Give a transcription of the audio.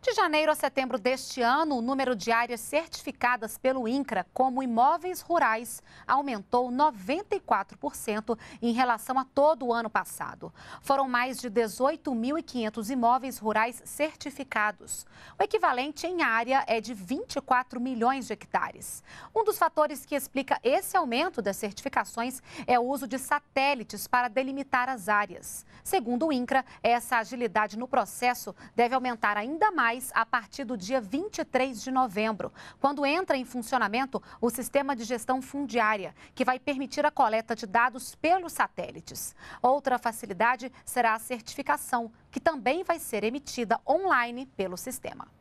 De janeiro a setembro deste ano, o número de áreas certificadas pelo INCRA como imóveis rurais aumentou 94% em relação a todo o ano passado. Foram mais de 18.500 imóveis rurais certificados. O equivalente em área é de 24 milhões de hectares. Um dos fatores que explica esse aumento das certificações é o uso de satélites para delimitar as áreas. Segundo o INCRA, essa agilidade no processo deve aumentar ainda mais a partir do dia 23 de novembro, quando entra em funcionamento o sistema de gestão fundiária, que vai permitir a coleta de dados pelos satélites. Outra facilidade será a certificação, que também vai ser emitida online pelo sistema.